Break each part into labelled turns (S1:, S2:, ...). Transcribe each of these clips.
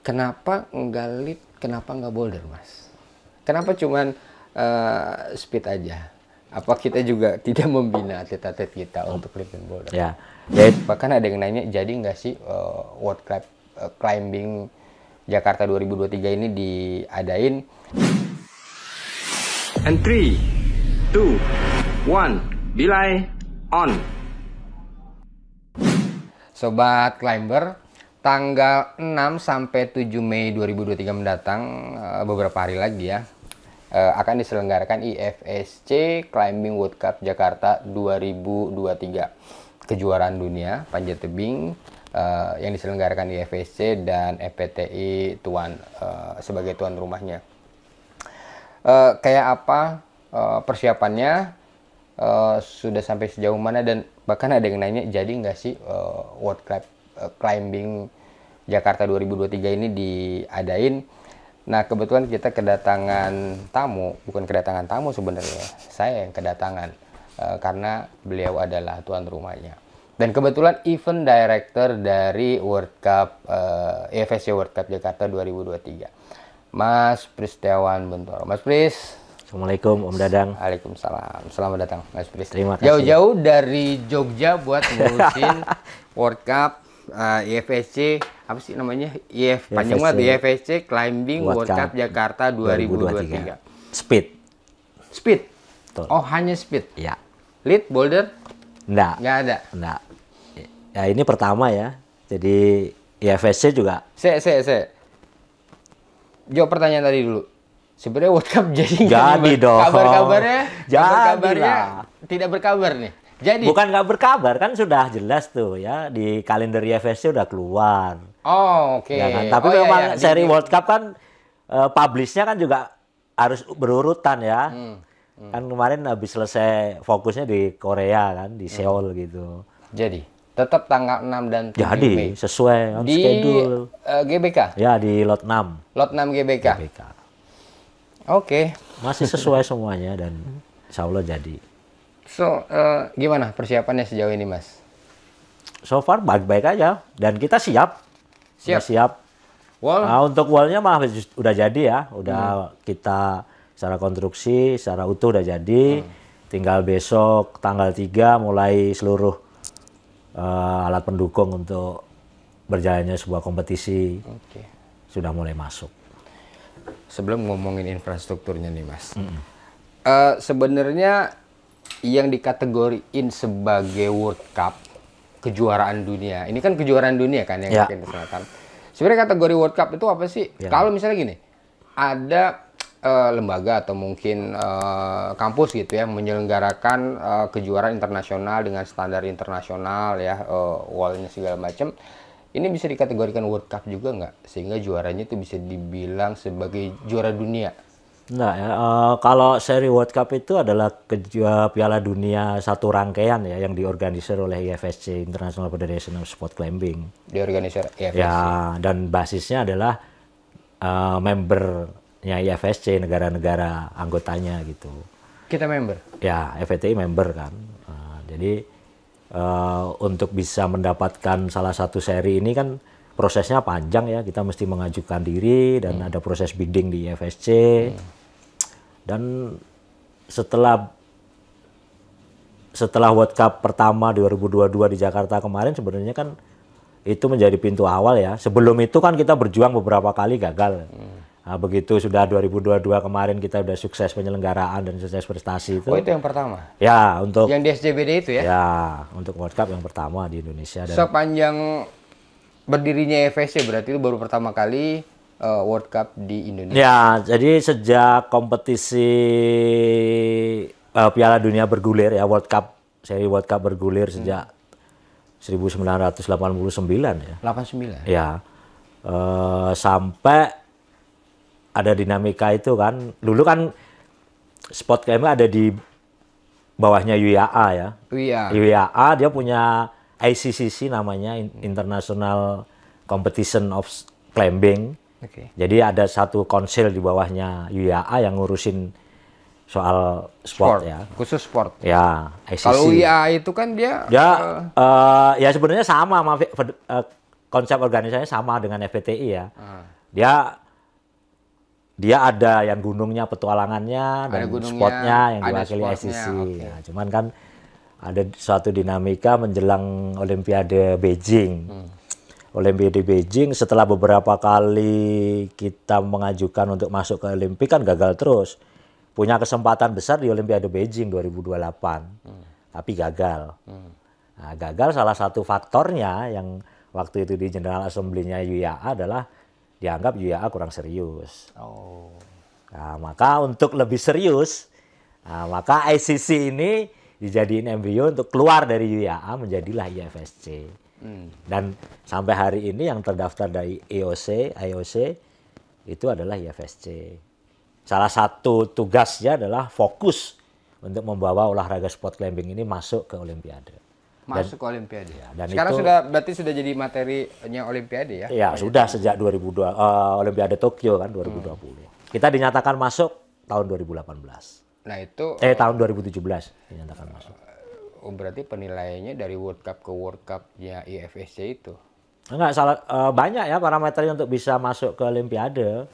S1: kenapa nggak lead, kenapa nggak boulder, Mas? Kenapa cuman uh, speed aja? Apa kita juga tidak membina atlet-atlet kita untuk lead dan boulder? Ya. Yeah. Bahkan ada yang nanya, jadi nggak sih uh, World Club eh, Climbing Jakarta 2023 ini diadain? And three, two, one, delay on. Sobat climber, tanggal 6 sampai 7 Mei 2023 mendatang eh, beberapa hari lagi ya eh, akan diselenggarakan IFSC Climbing World Cup Jakarta 2023 kejuaraan dunia panjat tebing eh, yang diselenggarakan IFSC dan FPTI e tuan sebagai tuan rumahnya. kayak apa persiapannya sudah sampai sejauh mana dan bahkan ada yang nanya jadi nggak sih World Cup Climbing Jakarta 2023 ini diadain. Nah, kebetulan kita kedatangan tamu, bukan kedatangan tamu sebenarnya. Saya yang kedatangan e, karena beliau adalah tuan rumahnya. Dan kebetulan event director dari World Cup eh, e, EFC World Cup Jakarta 2023. Mas Pristiawan Bentoro. Mas Pris, Assalamualaikum Om Dadang. Waalaikumsalam. Selamat datang Mas Pris. Terima kasih. Jauh-jauh dari Jogja buat ngurusin World Cup uh, eh, IFSC e apa sih namanya IF e e panjang banget IFSC e Climbing World Cup Jakarta 2023. 2023. Speed. Speed. Betul. Oh hanya speed. Ya.
S2: Lead boulder? Enggak. Enggak ada. Enggak. Ya ini pertama ya. Jadi IFSC juga.
S1: Se se se. Jawab pertanyaan tadi dulu. Sebenarnya World Cup jadi jadi dong. Kabar-kabarnya, kabar-kabarnya tidak berkabar nih.
S2: Jadi bukan nggak berkabar kan sudah jelas tuh ya di kalender IFSC sudah keluar
S1: Oh, oke. Okay. Ya kan? Tapi oh, iya, memang iya, seri World
S2: Cup kan uh, publishnya kan juga harus berurutan ya. Hmm. Hmm. Kan kemarin habis selesai fokusnya di Korea kan, di hmm. Seoul hmm. gitu. Jadi tetap tanggal 6 dan 7 Jadi Mei. sesuai on di, schedule. Uh, eh, GBK. Ya di lot 6.
S1: Lot 6 GBK. GBK. Oke.
S2: Okay. Masih sesuai semuanya dan insya Allah jadi. So, uh, gimana persiapannya sejauh ini, Mas? So far baik-baik aja dan kita siap siap. Udah siap. Wall. Nah, untuk wallnya mah udah jadi ya, udah hmm. kita secara konstruksi, secara utuh udah jadi. Hmm. Tinggal besok tanggal 3 mulai seluruh uh, alat pendukung untuk berjalannya sebuah kompetisi okay. sudah mulai masuk. Sebelum ngomongin infrastrukturnya nih mas, mm -hmm.
S1: uh, sebenarnya yang dikategoriin sebagai World Cup kejuaraan dunia. Ini kan kejuaraan dunia kan yang yeah. Ya. diselenggarakan. Sebenarnya kategori World Cup itu apa sih? Yeah. Kalau misalnya gini, ada uh, lembaga atau mungkin uh, kampus gitu ya menyelenggarakan uh, kejuaraan internasional dengan standar internasional ya, uh, wallnya segala macam. Ini bisa dikategorikan World Cup juga nggak? Sehingga juaranya itu bisa dibilang sebagai juara dunia
S2: Nah, ya. Uh, kalau seri World Cup itu adalah kejuara Piala Dunia satu rangkaian ya yang diorganisir oleh IFSC International Federation of Sport Climbing.
S1: Diorganisir IFSC. Ya,
S2: dan basisnya adalah uh, membernya IFSC negara-negara anggotanya gitu.
S1: Kita member.
S2: Ya, FTI member kan. Uh, jadi uh, untuk bisa mendapatkan salah satu seri ini kan prosesnya panjang ya. Kita mesti mengajukan diri dan hmm. ada proses bidding di IFSC. Hmm dan setelah setelah World Cup pertama 2022 di Jakarta kemarin sebenarnya kan itu menjadi pintu awal ya. Sebelum itu kan kita berjuang beberapa kali gagal. Hmm. Nah, begitu sudah 2022 kemarin kita sudah sukses penyelenggaraan dan sukses prestasi itu. Oh itu yang pertama? Ya untuk. Yang di SJBD itu ya? Ya untuk World Cup yang pertama di Indonesia. Dan...
S1: Sepanjang berdirinya FSC e berarti itu baru pertama kali uh, World Cup di Indonesia?
S2: Ya, jadi sejak kompetisi uh, Piala Dunia bergulir ya World Cup seri World Cup bergulir hmm. sejak puluh 1989 ya.
S1: 89.
S2: Ya. Uh, sampai ada dinamika itu kan. Dulu kan spot kami ada di bawahnya UIAA e ya. UIAA. E UIAA e dia punya ICCC namanya International Competition of Climbing. Okay. Jadi ada satu konsil di bawahnya UIA yang ngurusin soal sport, sport ya. Khusus sport. Ya, ICC. Kalau UIA itu kan dia ya uh, uh, ya sebenarnya sama sama uh, konsep organisasinya sama dengan FPTI ya. Uh. Dia dia ada yang gunungnya petualangannya ada dan gunungnya, spotnya yang diwakili ICC. Okay. Ya, cuman kan ada suatu dinamika menjelang Olimpiade Beijing. Hmm Olimpiade di Beijing setelah beberapa kali kita mengajukan untuk masuk ke Olimpik kan gagal terus. Punya kesempatan besar di Olimpiade Beijing 2028, hmm. tapi gagal. Hmm. Nah, gagal salah satu faktornya yang waktu itu di General Assembly-nya UIA adalah dianggap UIA kurang serius. Oh. Nah, maka untuk lebih serius, nah, maka ICC ini dijadiin MBO untuk keluar dari UIA menjadilah IFSC. Hmm. Dan sampai hari ini yang terdaftar dari IOC, e IOC itu adalah IFSC. Salah satu tugasnya adalah fokus untuk membawa olahraga sport climbing ini masuk ke Olimpiade. Masuk
S1: ke Olimpiade. Ya,
S2: dan Sekarang itu, sudah
S1: berarti sudah jadi materinya Olimpiade ya? Iya,
S2: sudah sejak 2002 uh, eh, Olimpiade Tokyo kan 2020. Hmm. Kita dinyatakan masuk tahun 2018. Nah,
S1: itu eh tahun 2017 dinyatakan masuk oh berarti penilaiannya dari World Cup ke World Cup ya IFSC itu
S2: enggak salah uh, banyak ya parameternya untuk bisa masuk ke Olimpiade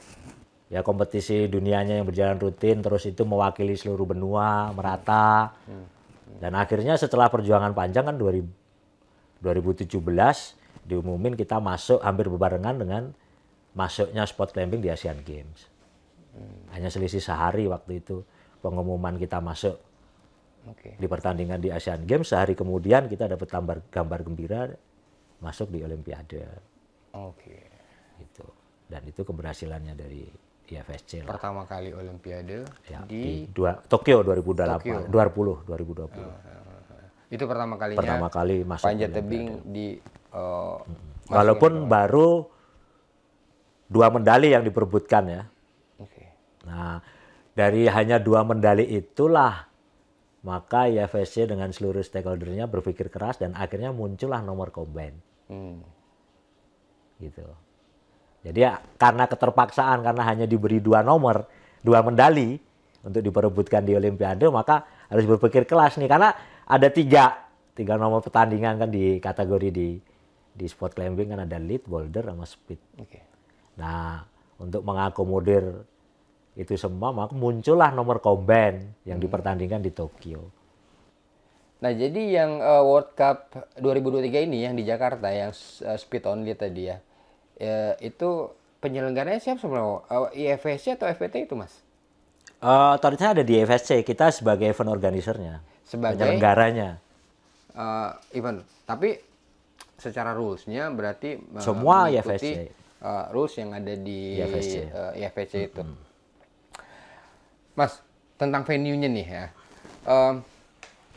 S2: ya kompetisi dunianya yang berjalan rutin terus itu mewakili seluruh benua merata hmm. dan akhirnya setelah perjuangan panjang kan 2017 diumumin kita masuk hampir berbarengan dengan masuknya spot climbing di Asian Games hmm. hanya selisih sehari waktu itu pengumuman kita masuk Okay. Di pertandingan di Asian Games sehari kemudian kita dapat gambar gambar gembira masuk di Olimpiade. Oke. Okay. Gitu. Dan itu keberhasilannya dari IFSC lah. Pertama kali Olimpiade ya, di, di dua, Tokyo 2008, Tokyo. 20, 2020. Uh, uh, uh.
S1: Itu pertama kalinya. Pertama kali masuk panjat tebing di. Uh, hmm. Walaupun
S2: baru dua medali yang diperbutkan ya. Okay. Nah dari hanya dua medali itulah maka IFSC dengan seluruh stakeholdernya berpikir keras dan akhirnya muncullah nomor komben. Hmm. Gitu. Jadi ya, karena keterpaksaan karena hanya diberi dua nomor, dua medali untuk diperebutkan di Olimpiade, maka harus berpikir kelas nih karena ada tiga tiga nomor pertandingan kan di kategori di di sport climbing kan ada lead, boulder, sama speed. Okay. Nah untuk mengakomodir itu semua maka muncullah nomor komben yang hmm. dipertandingkan di Tokyo.
S1: Nah, jadi yang uh, World Cup 2023 ini yang di Jakarta yang uh, speed only tadi ya. ya itu penyelenggaranya siapa sebenarnya? Uh, oh, IFSC atau FPT itu, Mas?
S2: Uh, Tadinya ada di IFSC, kita sebagai event organisernya. Sebagai penyelenggaranya.
S1: Uh, event. Tapi secara rulesnya berarti uh, semua IFSC uh, rules yang ada di IFSC, uh, itu. Mm -hmm. Mas, tentang venue-nya nih ya. Um,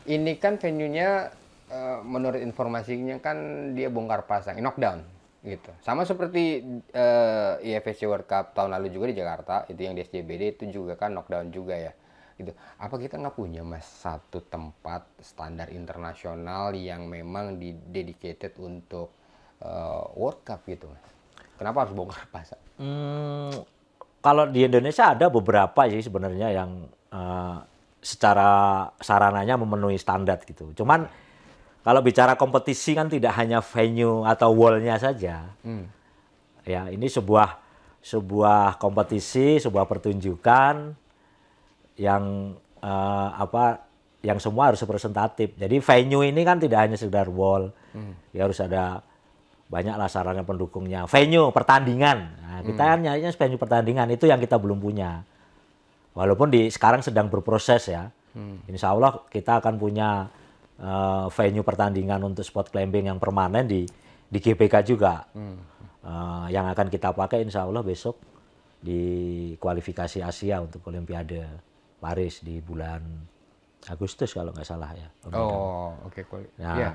S1: ini kan venue-nya uh, menurut informasinya kan dia bongkar pasang, knockdown gitu. Sama seperti uh, eh, IFSC World Cup tahun lalu juga di Jakarta, itu yang di SJBD itu juga kan knockdown juga ya. Gitu. Apa kita nggak punya mas satu tempat standar internasional yang memang dedicated untuk uh, World Cup gitu mas? Kenapa harus bongkar pasang?
S2: Hmm, kalau di Indonesia ada beberapa sih sebenarnya yang uh, secara sarananya memenuhi standar gitu. Cuman kalau bicara kompetisi kan tidak hanya venue atau wallnya saja. Hmm. Ya ini sebuah sebuah kompetisi, sebuah pertunjukan yang uh, apa yang semua harus representatif. Jadi venue ini kan tidak hanya sekedar wall, hmm. ya harus ada banyaklah sarana pendukungnya. Venue pertandingan, nah, kita kan hmm. kan nyarinya venue pertandingan itu yang kita belum punya. Walaupun di sekarang sedang berproses ya, hmm. Insya Allah kita akan punya uh, venue pertandingan untuk sport climbing yang permanen di di GBK juga, hmm. uh, yang akan kita pakai Insya Allah besok di kualifikasi Asia untuk Olimpiade Paris di bulan Agustus kalau nggak salah ya. Oh, oke. Okay, Nah, ya,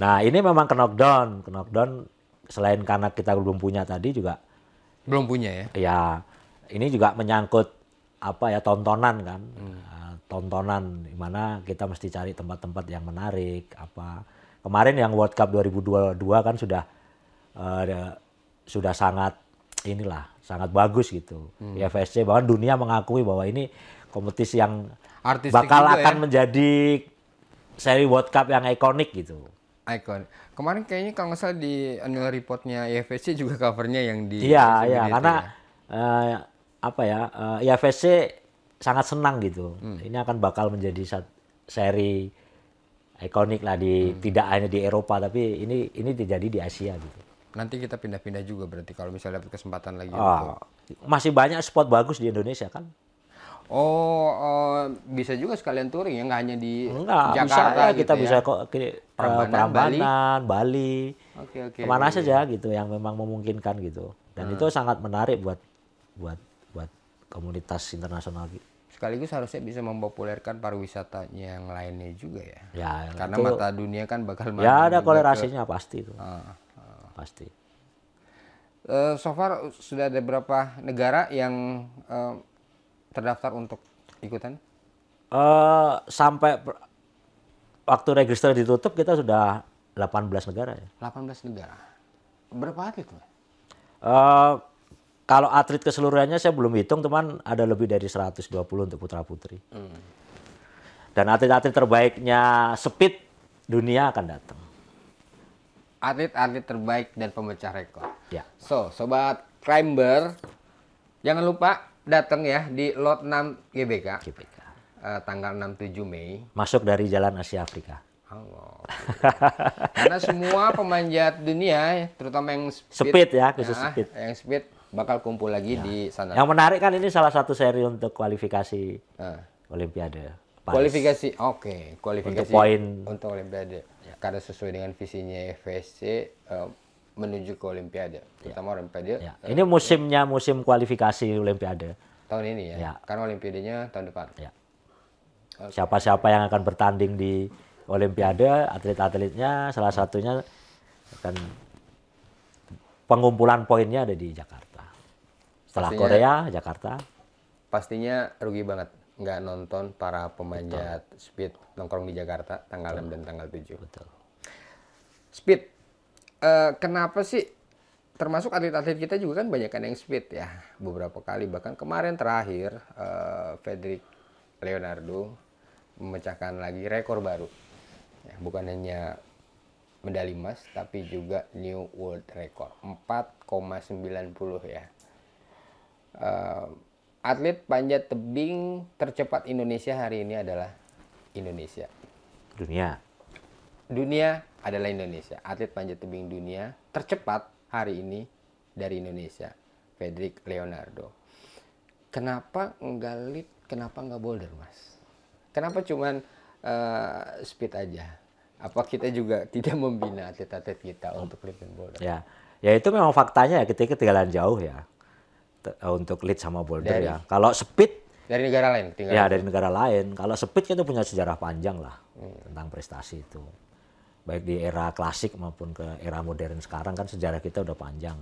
S2: nah ini memang ke knockdown, ke knockdown selain karena kita belum punya tadi juga belum punya ya. Ya, ini juga menyangkut apa ya tontonan kan. Hmm. Nah, tontonan dimana kita mesti cari tempat-tempat yang menarik apa. Kemarin yang World Cup 2022 kan sudah uh, sudah sangat inilah sangat bagus gitu. Hmm. IFSC ya, bahkan dunia mengakui bahwa ini kompetisi yang Artistik bakal akan ya. menjadi seri World Cup yang ikonik gitu. Icon.
S1: Kemarin kayaknya kalau nggak salah di annual reportnya IFSC juga covernya yang di. Iya iya karena ya.
S2: uh, apa ya uh, eh, IFSC sangat senang gitu. Hmm. Ini akan bakal menjadi seri ikonik lah di hmm. tidak hanya di Eropa tapi ini ini terjadi di Asia gitu. Nanti
S1: kita pindah-pindah juga berarti kalau misalnya dapat kesempatan lagi. Oh,
S2: Masih banyak spot bagus di Indonesia kan.
S1: Oh, uh, bisa juga sekalian touring ya, nggak hanya di Enggak, Jakarta bisa, ya, gitu kita ya? bisa kok
S2: ke Prambanan, Prambanan Bali, Bali okay, okay, kemana okay. saja gitu yang memang memungkinkan gitu. Dan hmm. itu sangat menarik buat buat buat komunitas internasional gitu
S1: sekaligus harusnya bisa mempopulerkan pariwisatanya yang lainnya juga ya. Ya, karena itu, mata dunia kan bakal Ya, ada kolerasinya
S2: ke... pasti itu. Hmm. Hmm. Pasti.
S1: Uh, so far sudah ada berapa negara yang uh, terdaftar untuk ikutan?
S2: Uh, sampai waktu register ditutup kita sudah 18 negara ya. 18 negara. Berapa atlet? Uh, kalau atlet keseluruhannya saya belum hitung, teman ada lebih dari 120 untuk putra putri. Hmm. Dan atlet-atlet terbaiknya speed dunia akan datang.
S1: Atlet-atlet terbaik dan pemecah rekor. Ya. So, sobat climber, jangan lupa datang ya di lot 6 GBK. GBK. Uh, tanggal 6-7 Mei.
S2: Masuk dari Jalan Asia Afrika.
S1: Oh, Karena semua pemanjat dunia, terutama yang speed, speed ya, khusus ya, speed. Yang speed bakal kumpul lagi ya. di sana. Yang menarik
S2: kan ini salah satu seri untuk kualifikasi uh. Olimpiade. Paris. Kualifikasi, oke, okay. kualifikasi untuk poin
S1: untuk Olimpiade. Ya. Karena sesuai dengan visinya FSC, uh, eh, menuju ke Olimpiade, ya. terutama ya. Olimpiade. Ya.
S2: Eh, ini musimnya musim kualifikasi Olimpiade.
S1: Tahun ini ya, ya. karena Olimpiadenya tahun depan. Ya.
S2: Okay. Siapa-siapa yang akan bertanding di Olimpiade, atlet-atletnya salah satunya akan pengumpulan poinnya ada di Jakarta. Setelah pastinya, Korea, Jakarta.
S1: Pastinya rugi banget nggak nonton para pemanjat Betul. speed nongkrong di Jakarta tanggal Betul. 6 dan tanggal 7. Betul. Speed Eh, kenapa sih termasuk atlet-atlet kita juga kan banyak kan yang speed ya beberapa kali bahkan kemarin terakhir uh, Leonardo memecahkan lagi rekor baru ya, bukan hanya medali emas tapi juga new world record 4,90 ya uh, atlet panjat tebing tercepat Indonesia hari ini adalah Indonesia dunia dunia adalah Indonesia. Atlet panjat tebing dunia tercepat hari ini dari Indonesia, Frederick Leonardo. Kenapa nggak lead, kenapa nggak boulder, Mas? Kenapa cuman uh, speed aja? Apa kita juga tidak membina atlet-atlet kita untuk lead dan boulder? Ya,
S2: ya itu memang faktanya ya ketika ketinggalan jauh ya eh, untuk lead sama boulder dari, ya. Kalau speed
S1: dari negara lain Ya, dari
S2: negara lain. Kalau speed kita kan punya sejarah panjang lah hmm. tentang prestasi itu baik di era klasik maupun ke era modern sekarang kan sejarah kita udah panjang.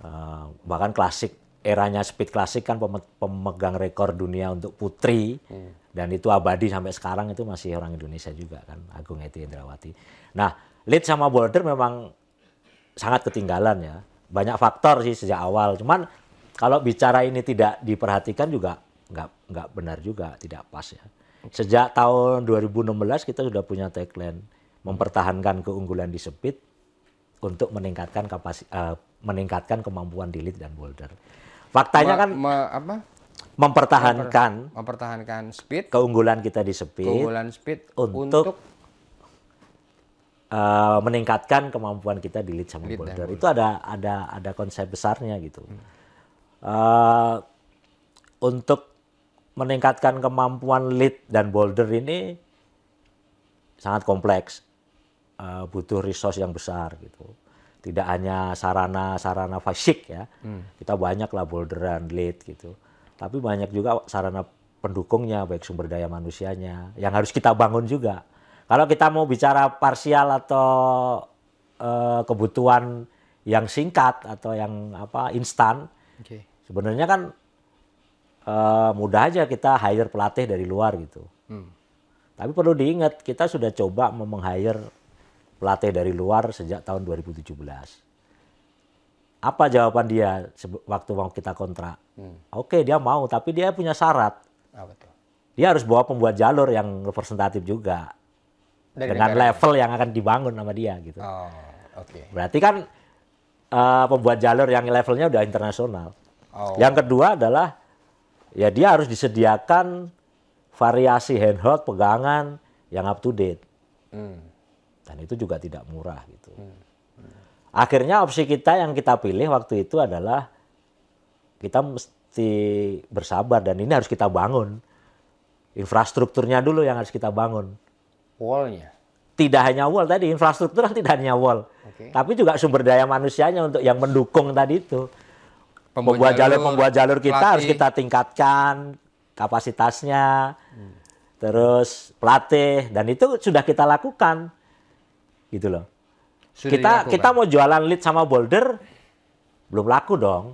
S2: Uh, bahkan klasik eranya speed klasik kan pemegang rekor dunia untuk putri hmm. dan itu abadi sampai sekarang itu masih orang Indonesia juga kan Agung Eti Indrawati. Nah, lead sama boulder memang sangat ketinggalan ya. Banyak faktor sih sejak awal. Cuman kalau bicara ini tidak diperhatikan juga nggak nggak benar juga, tidak pas ya. Sejak tahun 2016 kita sudah punya tagline mempertahankan keunggulan di speed untuk meningkatkan kapasi, uh, meningkatkan kemampuan lead dan boulder. Faktanya ma,
S1: kan ma, apa? mempertahankan Memper, mempertahankan
S2: speed keunggulan kita di speed keunggulan speed untuk, untuk uh, meningkatkan kemampuan kita di lead sama lead boulder. Itu ada ada ada konsep besarnya gitu. Hmm. Uh, untuk meningkatkan kemampuan lead dan boulder ini sangat kompleks uh, butuh resource yang besar gitu. Tidak hanya sarana-sarana fisik ya, hmm. kita banyak lah boulderan, lead gitu. Tapi banyak juga sarana pendukungnya, baik sumber daya manusianya, yang harus kita bangun juga. Kalau kita mau bicara parsial atau uh, kebutuhan yang singkat atau yang apa instan, okay. sebenarnya kan uh, mudah aja kita hire pelatih dari luar gitu. Hmm. Tapi perlu diingat kita sudah coba meng-hire pelatih dari luar sejak tahun 2017. Apa jawaban dia waktu mau kita kontrak? Hmm. Oke, dia mau, tapi dia punya syarat. Ah, betul. Dia harus bawa pembuat jalur yang representatif juga. Dari dengan negara. level yang akan dibangun sama dia gitu. Oh, oke. Okay. Berarti kan uh, pembuat jalur yang levelnya udah internasional. Oh. Yang kedua adalah ya dia harus disediakan variasi handheld pegangan yang up to date. Hmm. Dan itu juga tidak murah gitu.
S1: Hmm.
S2: Akhirnya opsi kita yang kita pilih waktu itu adalah kita mesti bersabar dan ini harus kita bangun. Infrastrukturnya dulu yang harus kita bangun. Wallnya? Tidak hanya wall tadi, infrastruktur tidak hanya wall. Okay. Tapi juga sumber daya manusianya untuk yang mendukung tadi itu. Pembuat jalur-pembuat jalur kita pelatih. harus kita tingkatkan kapasitasnya. Hmm terus pelatih dan itu sudah kita lakukan gitu loh. Sudah kita kita mau jualan lead sama Boulder belum laku dong.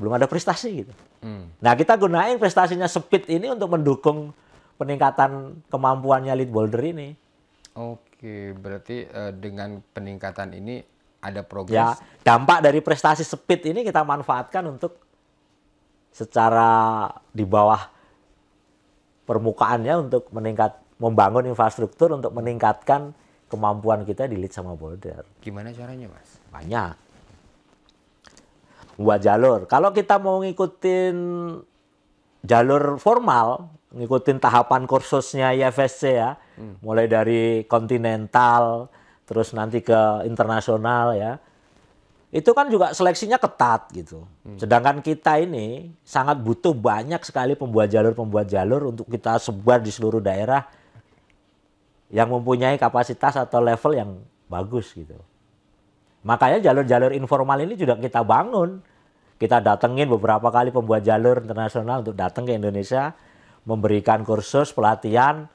S2: Belum ada prestasi gitu. Hmm. Nah, kita gunain prestasinya Speed ini untuk mendukung peningkatan kemampuannya lead Boulder ini.
S1: Oke, berarti
S2: uh, dengan peningkatan ini ada progres. Ya, dampak dari prestasi Speed ini kita manfaatkan untuk secara di bawah permukaannya untuk meningkat membangun infrastruktur untuk meningkatkan kemampuan kita di lead sama border. Gimana caranya, Mas? Banyak. Buat jalur. Kalau kita mau ngikutin jalur formal, ngikutin tahapan kursusnya IFSC ya, hmm. mulai dari kontinental, terus nanti ke internasional ya, itu kan juga seleksinya ketat gitu. Hmm. Sedangkan kita ini sangat butuh banyak sekali pembuat jalur-pembuat jalur untuk kita sebar di seluruh daerah yang mempunyai kapasitas atau level yang bagus gitu. Makanya jalur-jalur informal ini juga kita bangun. Kita datengin beberapa kali pembuat jalur internasional untuk datang ke Indonesia, memberikan kursus, pelatihan.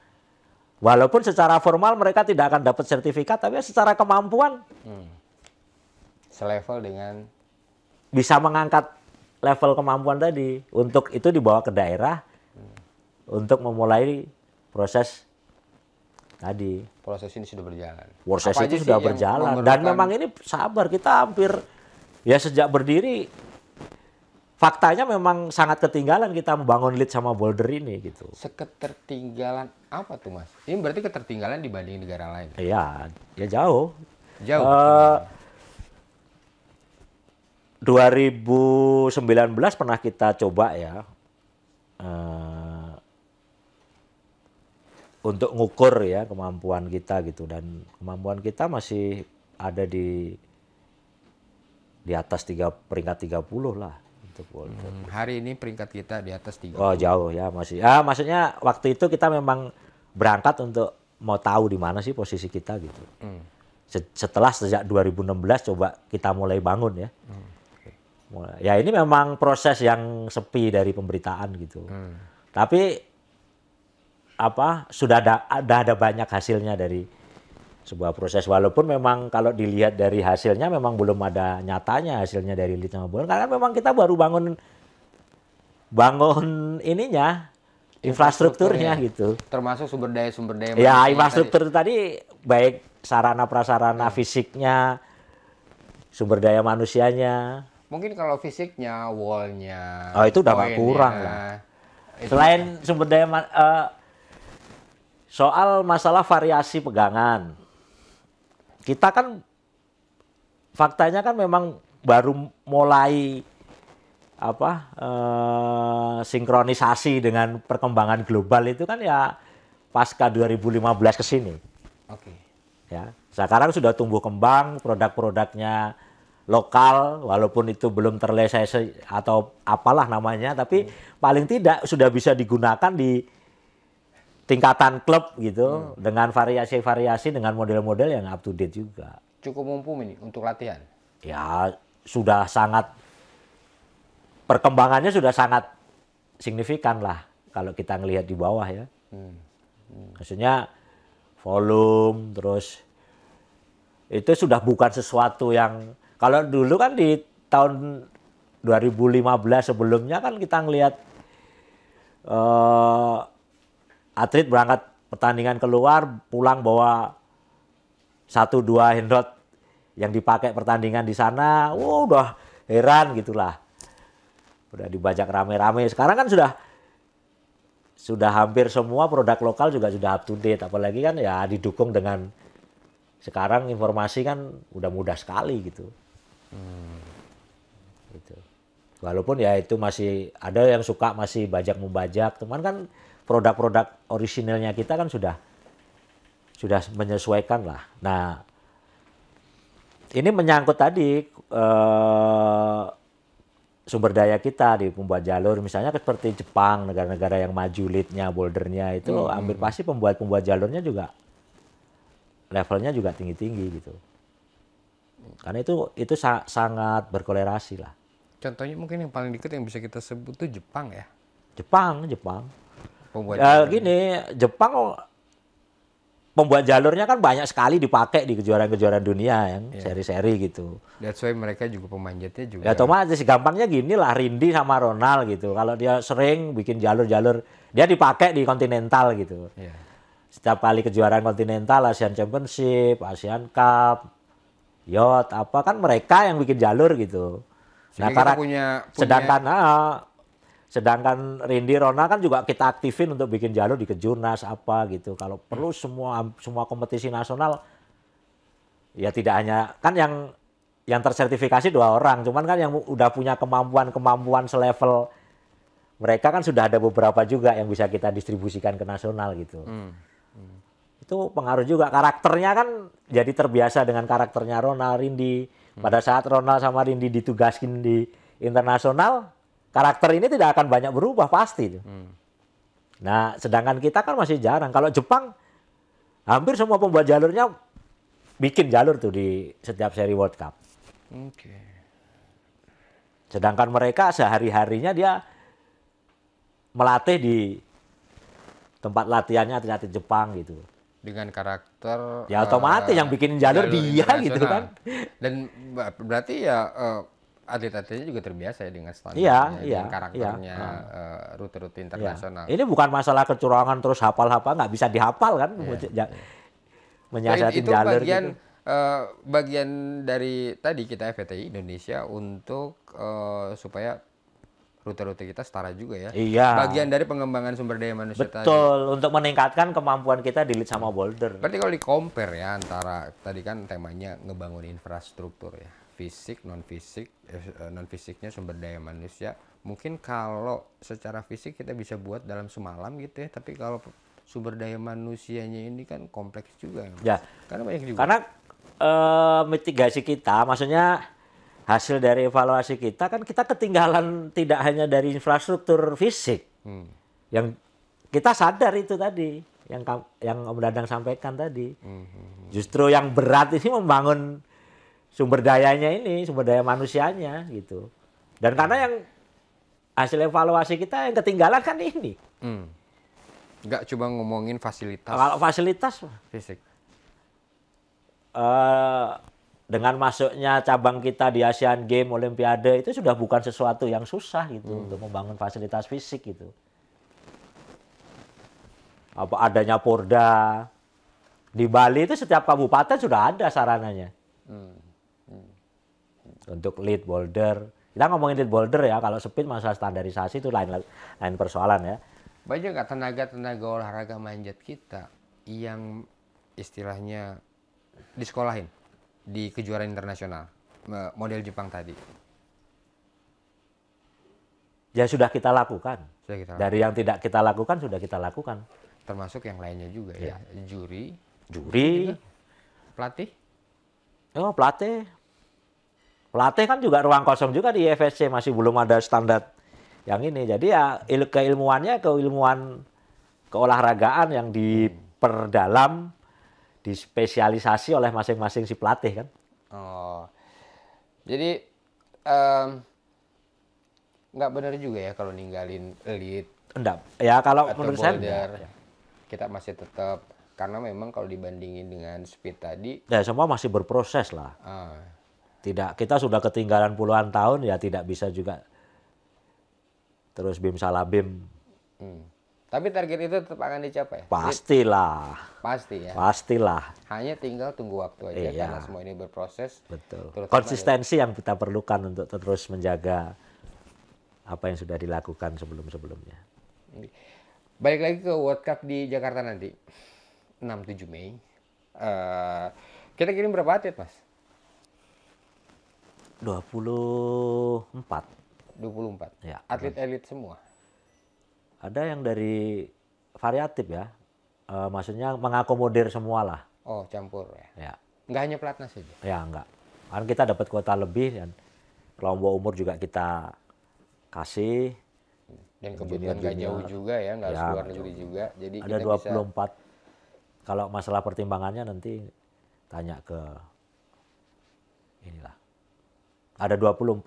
S2: Walaupun secara formal mereka tidak akan dapat sertifikat, tapi secara kemampuan hmm. selevel dengan bisa mengangkat level kemampuan tadi. Untuk itu dibawa ke daerah hmm. untuk memulai proses tadi proses ini sudah berjalan proses ini itu sudah berjalan dan memang ini sabar kita hampir ya sejak berdiri faktanya memang sangat ketinggalan kita membangun lead sama boulder ini gitu
S1: seketertinggalan apa tuh mas ini berarti ketertinggalan dibanding negara lain
S2: iya ya jauh jauh uh, eh, 2019 pernah kita coba ya uh, untuk ngukur ya kemampuan kita gitu dan kemampuan kita masih ada di di atas tiga peringkat 30 lah untuk world hmm,
S1: hari ini peringkat kita di atas 30. Oh,
S2: jauh ya masih. Ah, maksudnya waktu itu kita memang berangkat untuk mau tahu di mana sih posisi kita gitu. Hmm. Setelah sejak 2016 coba kita mulai bangun ya. Hmm. Ya ini memang proses yang sepi dari pemberitaan gitu. Hmm. Tapi apa sudah ada ada, ada banyak hasilnya dari sebuah proses walaupun memang kalau dilihat dari hasilnya memang belum ada nyatanya hasilnya dari lead sama bulan karena memang kita baru bangun bangun ininya infrastrukturnya, ya. gitu termasuk sumber daya sumber daya ya infrastruktur tadi. tadi baik sarana prasarana hmm. fisiknya sumber daya manusianya mungkin kalau fisiknya
S1: wallnya
S2: oh itu udah kurang lah itu selain sumber daya uh, soal masalah variasi pegangan. Kita kan faktanya kan memang baru mulai apa eh, sinkronisasi dengan perkembangan global itu kan ya pasca 2015 ke sini. Oke. Okay. Ya, sekarang sudah tumbuh kembang produk-produknya lokal walaupun itu belum terlesai atau apalah namanya tapi hmm. paling tidak sudah bisa digunakan di tingkatan klub gitu hmm. dengan variasi-variasi dengan model-model yang up to date juga.
S1: Cukup mumpuni untuk latihan.
S2: Ya sudah sangat perkembangannya sudah sangat signifikan lah kalau kita ngelihat di bawah ya. Hmm. Hmm. Maksudnya volume terus itu sudah bukan sesuatu yang kalau dulu kan di tahun 2015 sebelumnya kan kita ngelihat uh, atlet berangkat pertandingan keluar pulang bawa satu dua handot yang dipakai pertandingan di sana, wow, udah heran gitulah. Udah dibajak rame-rame. Sekarang kan sudah sudah hampir semua produk lokal juga sudah up to date, apalagi kan ya didukung dengan sekarang informasi kan udah mudah sekali gitu. Hmm. Gitu. Walaupun ya itu masih ada yang suka masih bajak membajak, teman kan produk-produk orisinalnya kita kan sudah sudah menyesuaikan lah. Nah, ini menyangkut tadi eh, sumber daya kita di pembuat jalur, misalnya seperti Jepang, negara-negara yang maju leadnya, bouldernya itu hmm. hampir pasti pembuat-pembuat jalurnya juga levelnya juga tinggi-tinggi gitu. Karena itu itu sa sangat berkolerasi lah.
S1: Contohnya mungkin yang paling dekat yang bisa kita sebut itu Jepang ya. Jepang, Jepang.
S2: Pembuat ya, gini, Jepang pembuat jalurnya kan banyak sekali dipakai di kejuaraan-kejuaraan dunia yang kan? yeah. seri-seri gitu.
S1: That's why mereka juga pemanjatnya juga. Ya
S2: otomatis gampangnya gini lah Rindi sama Ronald gitu. Kalau dia sering bikin jalur-jalur dia dipakai di kontinental gitu. Yeah. Setiap kali kejuaraan kontinental, Asian Championship, Asian Cup, yacht apa kan mereka yang bikin jalur gitu. nah, karena punya, punya sedangkan ah, Sedangkan Rindi Rona kan juga kita aktifin untuk bikin jalur di kejurnas apa gitu. Kalau perlu semua semua kompetisi nasional ya tidak hanya kan yang yang tersertifikasi dua orang, cuman kan yang udah punya kemampuan-kemampuan selevel mereka kan sudah ada beberapa juga yang bisa kita distribusikan ke nasional gitu. Hmm. Hmm. Itu pengaruh juga karakternya kan jadi terbiasa dengan karakternya Ronald Rindi. Pada saat Ronald sama Rindi ditugaskin di internasional, karakter ini tidak akan banyak berubah pasti. Hmm. Nah, sedangkan kita kan masih jarang. Kalau Jepang hampir semua pembuat jalurnya bikin jalur tuh di setiap seri World Cup. Oke. Okay. Sedangkan mereka sehari-harinya dia melatih di tempat latihannya atlet Jepang gitu dengan karakter ya otomatis uh, yang bikin jalur, jalur dia gitu kan
S1: dan berarti ya uh, atlet-atletnya juga terbiasa ya dengan standar iya, dengan iya, iya. karakternya, ah. eh, iya. Uh, rute-rute internasional. Iya.
S2: Ini bukan masalah kecurangan terus hafal-hafal nggak bisa dihafal kan, iya. iya. menyiasatin itu jalur gitu. bagian, gitu.
S1: Uh, bagian dari tadi kita FTI Indonesia untuk uh, supaya rute-rute kita setara juga ya. Iya. Bagian dari pengembangan sumber daya manusia Betul, tadi.
S2: Betul, untuk meningkatkan kemampuan kita di lead sama hmm. boulder. Berarti kalau di compare ya antara tadi kan
S1: temanya ngebangun infrastruktur ya fisik non fisik eh, eh non fisiknya sumber daya manusia mungkin kalau secara fisik kita bisa buat dalam semalam gitu ya tapi kalau sumber daya manusianya ini kan kompleks juga ya,
S2: ya. karena banyak juga karena e, mitigasi kita maksudnya hasil dari evaluasi kita kan kita ketinggalan tidak hanya dari infrastruktur fisik hmm. yang kita sadar itu tadi yang yang Om Dadang sampaikan tadi. Mm -hmm. Justru yang berat ini membangun sumber dayanya ini, sumber daya manusianya gitu. Dan karena yang hasil evaluasi kita yang ketinggalan kan ini. Hmm. Nggak coba ngomongin fasilitas. Kalau fasilitas fisik. Uh, dengan masuknya cabang kita di Asian Games, Olimpiade itu sudah bukan sesuatu yang susah gitu hmm. untuk membangun fasilitas fisik gitu. Apa adanya Porda di Bali itu setiap kabupaten sudah ada sarananya. Hmm untuk lead boulder. Kita ngomongin lead boulder ya, kalau speed masalah standarisasi itu lain lain persoalan ya.
S1: Banyak nggak tenaga-tenaga olahraga manjat kita yang istilahnya disekolahin di kejuaraan internasional model Jepang tadi?
S2: Ya sudah kita lakukan. Sudah kita lakukan. Dari yang tidak kita lakukan sudah kita lakukan. Termasuk yang lainnya juga ya, ya. juri, juri, pelatih. Oh pelatih, Pelatih kan juga ruang kosong juga di e FSC masih belum ada standar yang ini. Jadi ya il keilmuannya keilmuan keolahragaan yang diperdalam, dispesialisasi oleh masing-masing si pelatih kan.
S1: Oh. Jadi nggak um, benar juga ya kalau ninggalin elit.
S2: Endap. Ya kalau menurut saya ya.
S1: kita masih tetap karena memang kalau dibandingin dengan speed tadi
S2: ya semua masih berproses lah. Uh tidak kita sudah ketinggalan puluhan tahun ya tidak bisa juga terus bim salah bim. Hmm.
S1: Tapi target itu tetap akan dicapai.
S2: Pastilah. Pasti ya. Pastilah.
S1: Hanya tinggal tunggu waktu aja iya. karena semua ini berproses. Betul. Konsistensi
S2: yang kita perlukan untuk terus menjaga apa yang sudah dilakukan sebelum-sebelumnya.
S1: Balik lagi ke World Cup di Jakarta nanti. 6 7 Mei. Uh, kita kirim berapa atlet, Mas?
S2: 24. 24.
S1: Ya. Atlet elit semua.
S2: Ada yang dari variatif ya. E, maksudnya mengakomodir semua lah.
S1: Oh, campur ya. Ya. Enggak hanya pelatnas saja.
S2: Ya, enggak. Kan kita dapat kuota lebih dan kelompok umur juga kita kasih dan kebetulan gak jauh juga ya nggak ya, luar negeri juga jadi ada kita 24 bisa... kalau masalah pertimbangannya nanti tanya ke inilah ada 24,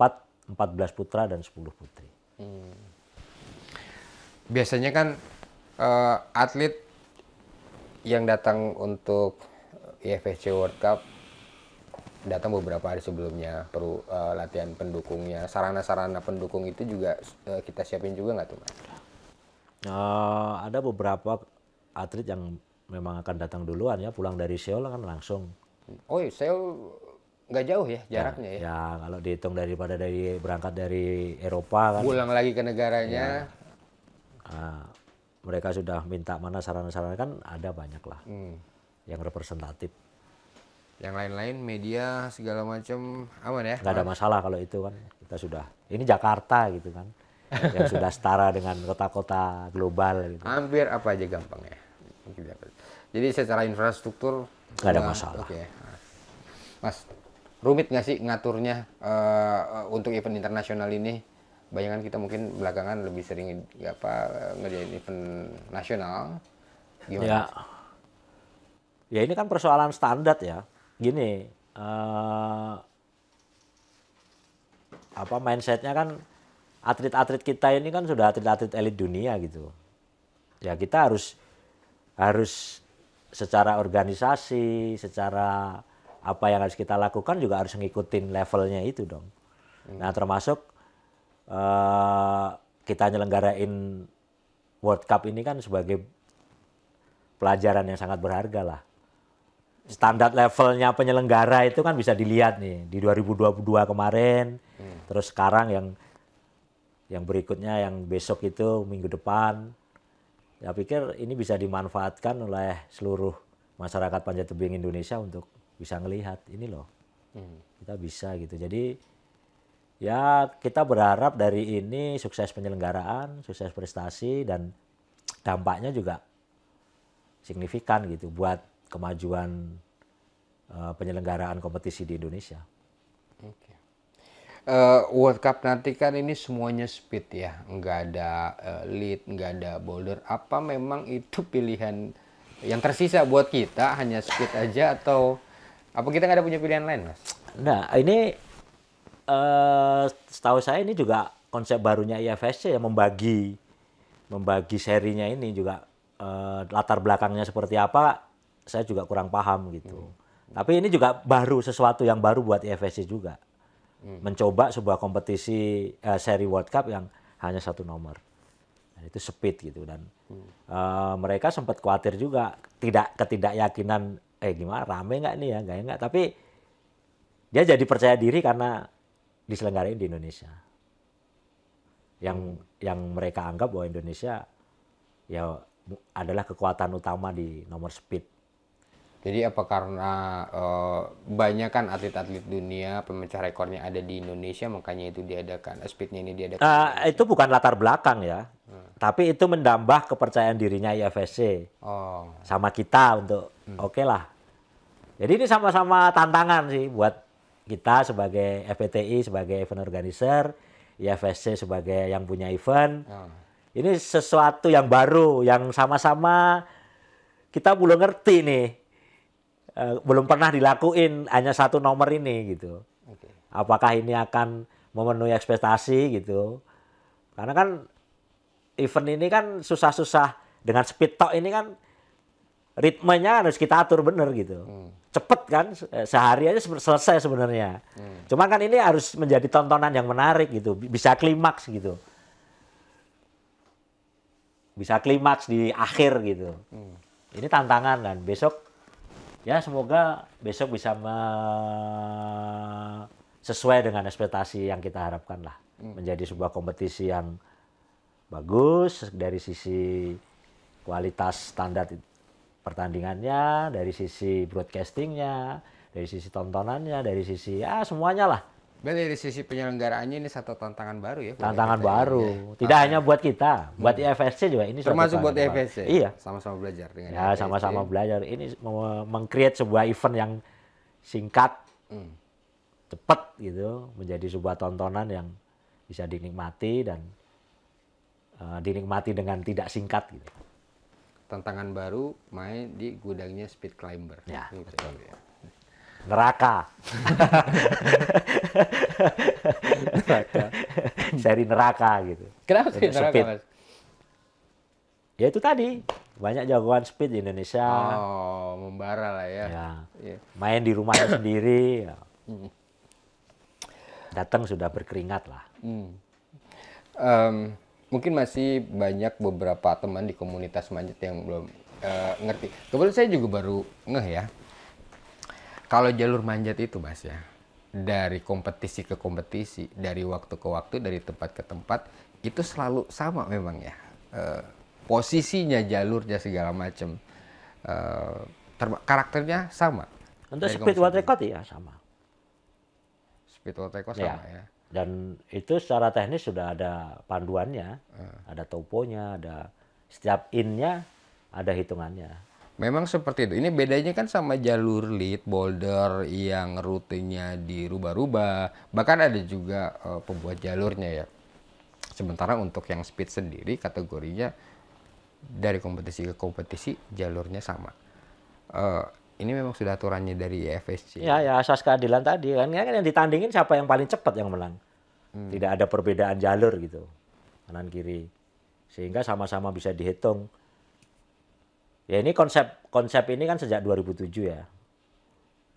S2: 14 putra dan 10 putri.
S1: Hmm. Biasanya kan uh, atlet yang datang untuk IFSC e World Cup datang beberapa hari sebelumnya perlu uh, latihan pendukungnya sarana-sarana pendukung itu juga uh, kita siapin juga nggak tuh mas?
S2: Uh, ada beberapa atlet yang memang akan datang duluan ya pulang dari Seoul kan langsung. Oh iya,
S1: Seoul nggak jauh ya, ya jaraknya ya, ya.
S2: Ya kalau dihitung daripada dari berangkat dari Eropa kan. Pulang lagi ke negaranya. Ya. Uh, mereka sudah minta mana saran-saran kan ada banyak lah hmm. yang representatif. Yang
S1: lain-lain media segala macam aman ya? Nggak ada masalah
S2: kalau itu kan kita sudah. Ini Jakarta gitu kan yang sudah setara dengan kota-kota global. Gitu. Hampir apa aja
S1: gampang ya. Jadi secara infrastruktur nggak ada ya, masalah. Oke, okay. Mas rumit nggak sih ngaturnya uh, untuk event internasional ini? bayangkan kita mungkin belakangan lebih sering ya apa eh, ngerjain event nasional.
S2: Gimana? Ya. ya ini kan persoalan standar ya. Gini, uh, apa mindsetnya kan atlet-atlet kita ini kan sudah atlet-atlet elit dunia gitu. Ya kita harus harus secara organisasi, secara apa yang harus kita lakukan juga harus ngikutin levelnya itu dong. Hmm. Nah termasuk uh, kita nyelenggarain World Cup ini kan sebagai pelajaran yang sangat berharga lah. Standar levelnya penyelenggara itu kan bisa dilihat nih di 2022 kemarin, hmm. terus sekarang yang yang berikutnya yang besok itu minggu depan. Saya pikir ini bisa dimanfaatkan oleh seluruh masyarakat Panjat Tebing Indonesia untuk bisa ngelihat ini loh hmm. kita bisa gitu jadi ya kita berharap dari ini sukses penyelenggaraan sukses prestasi dan dampaknya juga signifikan gitu buat kemajuan uh, penyelenggaraan kompetisi di Indonesia. Okay.
S1: Uh, eh, World Cup nanti kan ini semuanya speed ya, nggak ada uh, lead, nggak ada boulder. Apa memang itu pilihan yang tersisa buat kita hanya speed aja atau apa kita nggak ada punya pilihan lain, Mas?
S2: Nah, ini uh, setahu saya ini juga konsep barunya IFSC yang membagi membagi serinya ini juga uh, latar belakangnya seperti apa saya juga kurang paham gitu. Hmm. Tapi ini juga baru sesuatu yang baru buat IFSC juga. Hmm. Mencoba sebuah kompetisi uh, seri World Cup yang hanya satu nomor. Dan itu speed gitu dan hmm. uh, mereka sempat khawatir juga tidak ketidakyakinan eh gimana rame nggak nih ya nggak nggak tapi dia jadi percaya diri karena diselenggarain di Indonesia yang hmm. yang mereka anggap bahwa Indonesia ya adalah kekuatan utama di nomor speed. Jadi apa karena uh, eh,
S1: banyak kan atlet-atlet dunia pemecah rekornya ada di Indonesia makanya itu diadakan eh, speednya ini
S2: diadakan. Uh, itu bukan latar belakang ya, tapi itu mendambah kepercayaan dirinya IFSC. Oh. Sama kita untuk hmm. oke okay lah. Jadi ini sama-sama tantangan sih buat kita sebagai FPTI sebagai event organizer, IFSC sebagai yang punya event. Oh. Ini sesuatu yang baru yang sama-sama kita belum ngerti nih. Eh, belum pernah dilakuin hanya satu nomor ini gitu. Okay. Apakah ini akan memenuhi ekspektasi gitu? Karena kan event ini kan susah-susah dengan speed talk ini kan ritmenya kan harus kita atur bener gitu. Hmm. Cepet kan eh, sehari aja selesai sebenarnya. Hmm. Cuman kan ini harus menjadi tontonan yang menarik gitu, bisa klimaks gitu. Bisa klimaks di akhir gitu. Hmm. Ini tantangan kan. Besok ya semoga besok bisa me... sesuai dengan ekspektasi yang kita harapkan lah. Hmm. Menjadi sebuah kompetisi yang bagus dari sisi kualitas standar pertandingannya, dari sisi broadcastingnya, dari sisi tontonannya, dari sisi ya semuanya lah. Berarti dari sisi penyelenggaraannya ini satu tantangan baru ya? Tantangan ya. baru. Ya. Tidak ah. hanya buat kita, buat hmm. IFSC juga ini. Termasuk buat IFSC? Ya? Iya. Sama-sama belajar dengan Ya, sama-sama belajar. Ini meng-create sebuah event yang singkat, hmm. cepat gitu, menjadi sebuah tontonan yang bisa dinikmati dan Eh, dinikmati dengan tidak singkat gitu.
S1: Tantangan baru main di gudangnya speed climber. Ya, gitu. betul.
S2: Neraka. neraka. Seri neraka gitu. Kenapa sih neraka, speed. Mas? Ya itu tadi, banyak jagoan speed di Indonesia. Oh, membara lah ya. ya. Iya. Main di rumahnya sendiri. Ya. Hmm. Datang sudah berkeringat lah. Hmm.
S1: Um, mungkin masih banyak beberapa teman di komunitas manjat yang belum uh, ngerti. Kebetulan saya juga baru ngeh ya. Kalau jalur manjat itu mas ya, dari kompetisi ke kompetisi, dari waktu ke waktu, dari tempat ke tempat, itu selalu sama memang ya. Uh, posisinya, jalurnya segala macam, uh, eh, karakternya sama. Untuk speed world
S2: record ya sama. Speed world record iya. sama ya. ya. Dan itu secara teknis sudah ada panduannya, hmm. ada toponya, ada setiap innya ada hitungannya.
S1: Memang seperti itu. Ini bedanya kan sama jalur lead boulder yang rutenya dirubah-rubah. Bahkan ada juga uh, pembuat jalurnya ya. Sementara untuk yang speed sendiri kategorinya dari kompetisi ke kompetisi jalurnya sama. Uh, ini memang sudah aturannya dari e FSC. Ya,
S2: ya asas keadilan tadi kan. Ini kan yang ditandingin siapa yang paling cepat yang menang. Hmm. Tidak ada perbedaan jalur gitu. Kanan kiri. Sehingga sama-sama bisa dihitung. Ya ini konsep konsep ini kan sejak 2007 ya.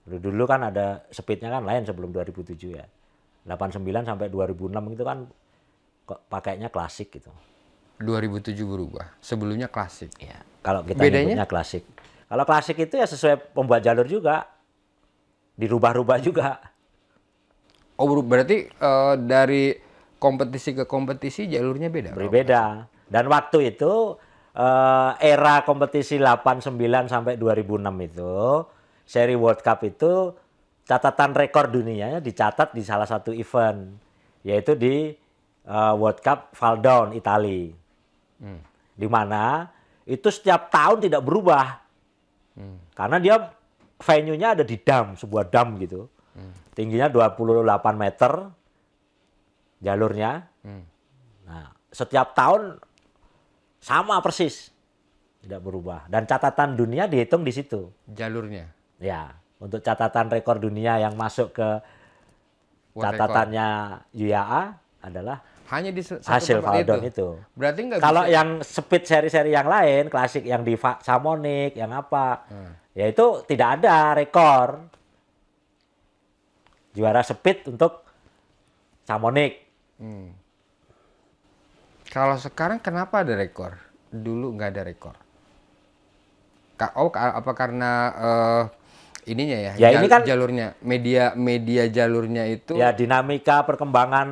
S2: Dulu, dulu kan ada speednya kan lain sebelum 2007 ya. 89 sampai 2006 itu kan kok pakainya klasik gitu. 2007 berubah. Sebelumnya klasik. Ya, kalau kita bedanya, klasik. Kalau klasik itu ya sesuai pembuat jalur juga, dirubah-rubah juga. Oh berarti uh, dari kompetisi ke kompetisi jalurnya beda? Berbeda. Dan waktu itu uh, era kompetisi 89 sampai 2006 itu, seri World Cup itu catatan rekor dunianya dicatat di salah satu event, yaitu di uh, World Cup Fall Itali. Italia. Hmm. Di mana itu setiap tahun tidak berubah karena dia venue-nya ada di dam, sebuah dam gitu. Hmm. Tingginya 28 meter jalurnya. Hmm. Nah, setiap tahun sama persis. Tidak berubah. Dan catatan dunia dihitung di situ. Jalurnya. Ya, untuk catatan rekor dunia yang masuk ke catatannya UIA adalah hanya di satu hasil tempat itu. itu. Berarti nggak Kalau bisa... yang speed seri-seri yang lain, klasik yang di Samonic, yang apa, hmm. ya itu tidak ada rekor juara speed untuk Samonic.
S1: Hmm. Kalau sekarang kenapa ada rekor? Dulu nggak ada rekor. Oh, apa karena uh, ininya ya. Ya ini kan jalurnya
S2: media media jalurnya itu. Ya dinamika perkembangan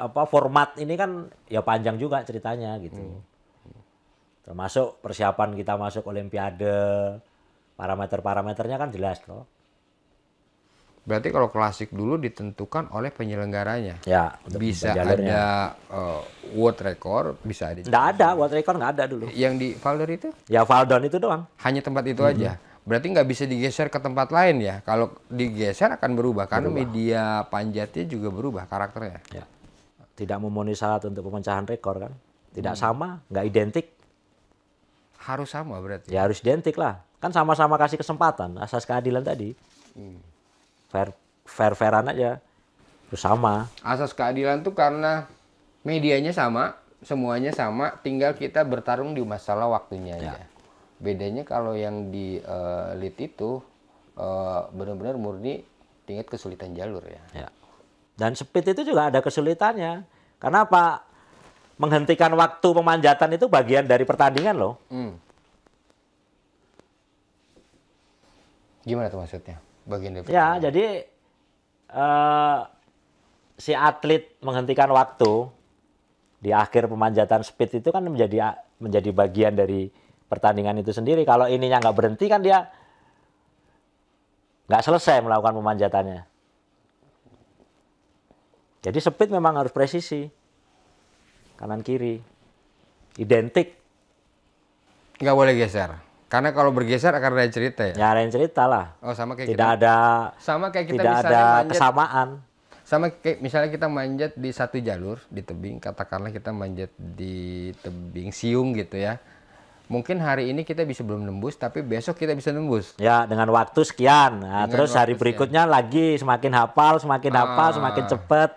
S2: apa format ini kan ya panjang juga ceritanya gitu. Hmm. Termasuk persiapan kita masuk olimpiade, parameter-parameternya kan jelas loh.
S1: Berarti kalau klasik dulu ditentukan oleh penyelenggaranya. Ya, bisa penjalurnya. ada uh, world record, bisa ada. Tidak
S2: ada, world record nggak ada dulu. Yang di Valdor itu? Ya Valdon
S1: itu doang. Hanya tempat itu -hmm. aja berarti nggak bisa digeser ke tempat lain ya. Kalau digeser akan berubah karena berubah. media panjatnya juga berubah karakternya. Ya. Tidak memenuhi syarat
S2: untuk pemecahan rekor kan? Tidak hmm. sama, nggak identik. Harus sama berarti. Ya harus identik lah. Kan sama-sama kasih kesempatan asas keadilan tadi. Hmm. Fair fair fairan aja. Terus sama. Asas keadilan tuh karena
S1: medianya sama, semuanya sama, tinggal kita bertarung di masalah waktunya ya. aja bedanya kalau yang di uh, lead itu uh, benar-benar murni
S2: tingkat kesulitan jalur ya. ya. Dan speed itu juga ada kesulitannya. Karena apa? Menghentikan waktu pemanjatan itu bagian dari pertandingan loh. Hmm.
S1: Gimana tuh maksudnya? Bagian dari ya,
S2: pertandingan. Ya, jadi uh, si atlet menghentikan waktu di akhir pemanjatan speed itu kan menjadi menjadi bagian dari pertandingan itu sendiri. Kalau ininya nggak berhenti kan dia nggak selesai melakukan pemanjatannya. Jadi speed memang harus presisi. Kanan kiri. Identik. Nggak boleh geser.
S1: Karena kalau bergeser akan ada cerita ya. Ya ada cerita lah. Oh sama kayak tidak kita. ada sama kayak kita tidak ada manjat, kesamaan. Sama kayak misalnya kita manjat di satu jalur di tebing, katakanlah kita manjat di tebing siung gitu ya mungkin hari ini kita
S2: bisa belum nembus tapi besok kita bisa nembus ya dengan waktu sekian nah, dengan terus hari berikutnya sekian. lagi semakin hafal semakin ah, hafal semakin cepet.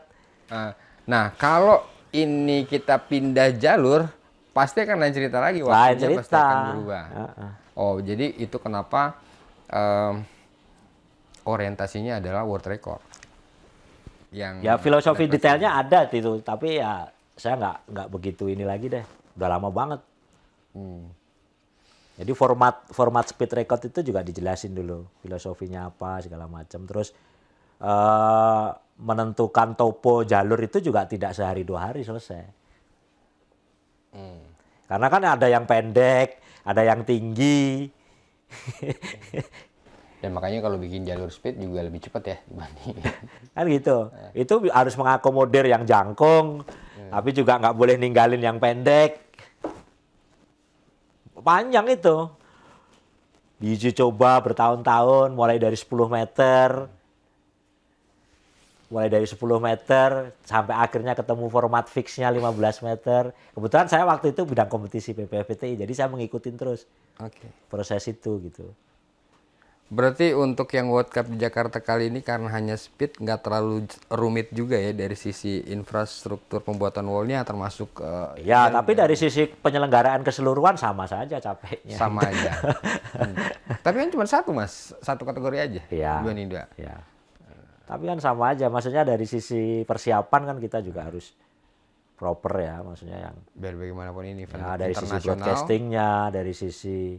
S2: ah. nah kalau
S1: ini kita pindah jalur pasti akan lain cerita lagi Waktu lain cerita. pasti akan berubah ah. oh jadi itu kenapa um, orientasinya adalah world record yang ya
S2: filosofi detailnya ada itu tapi ya saya nggak nggak begitu ini lagi deh udah lama banget hmm. Jadi format format speed record itu juga dijelasin dulu filosofinya apa segala macam. Terus uh, menentukan topo jalur itu juga tidak sehari dua hari selesai. Hmm. Karena kan ada yang pendek, ada yang tinggi. Dan makanya kalau bikin jalur speed juga lebih cepat ya dibanding. kan gitu. Itu harus mengakomodir yang jangkung, hmm. tapi juga nggak boleh ninggalin yang pendek panjang itu. Diuji coba bertahun-tahun, mulai dari 10 meter, mulai dari 10 meter sampai akhirnya ketemu format fixnya 15 meter. Kebetulan saya waktu itu bidang kompetisi PPFPTI, jadi saya mengikuti terus okay. proses itu gitu. Berarti untuk yang World Cup di Jakarta kali ini
S1: karena hanya speed nggak terlalu rumit juga ya dari sisi infrastruktur pembuatan wallnya
S2: termasuk uh, ya tapi dari sisi penyelenggaraan keseluruhan sama saja capeknya sama aja hmm. tapi kan cuma satu mas satu kategori aja ya. dua dua ya. tapi kan sama aja maksudnya dari sisi persiapan kan kita juga harus proper ya maksudnya yang biar bagaimanapun ini ya, dari sisi broadcastingnya dari sisi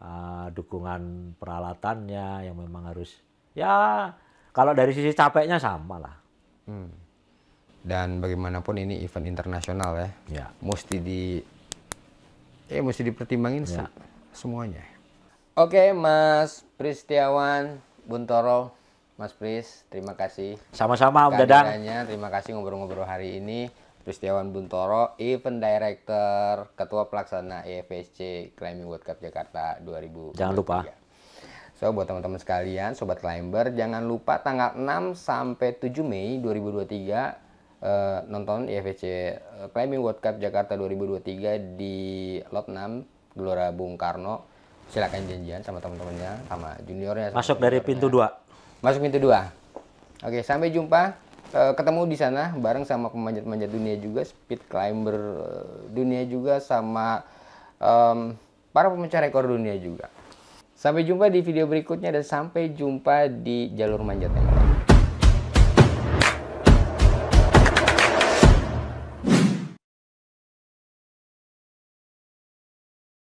S2: Ah, dukungan peralatannya yang memang harus ya kalau dari sisi capeknya sama lah. Hmm. Dan
S1: bagaimanapun ini event internasional ya, ya. mesti di eh mesti dipertimbangin ya. semuanya. Oke, Mas Pristiawan Buntoro, Mas Pris, terima kasih. Sama-sama, Om Dadang. Terima kasih ngobrol-ngobrol hari ini. Pristiawan Buntoro, Event Director, Ketua Pelaksana IFSC e Climbing World Cup Jakarta 2000. Jangan lupa. So, buat teman-teman sekalian, Sobat Climber, jangan lupa tanggal 6 sampai 7 Mei 2023 eh, nonton EFSC eh, Climbing World Cup Jakarta 2023 di lot 6 Gelora Bung Karno. Silakan janjian sama teman-temannya, sama juniornya. Sama
S2: Masuk juniornya. dari pintu 2. Masuk pintu 2.
S1: Oke, sampai jumpa. Eh, ketemu di sana bareng sama pemanjat-pemanjat dunia juga, speed climber eh, dunia juga, sama um, para pemecah rekor dunia juga. Sampai jumpa di video berikutnya dan sampai jumpa di jalur manjat yang lain.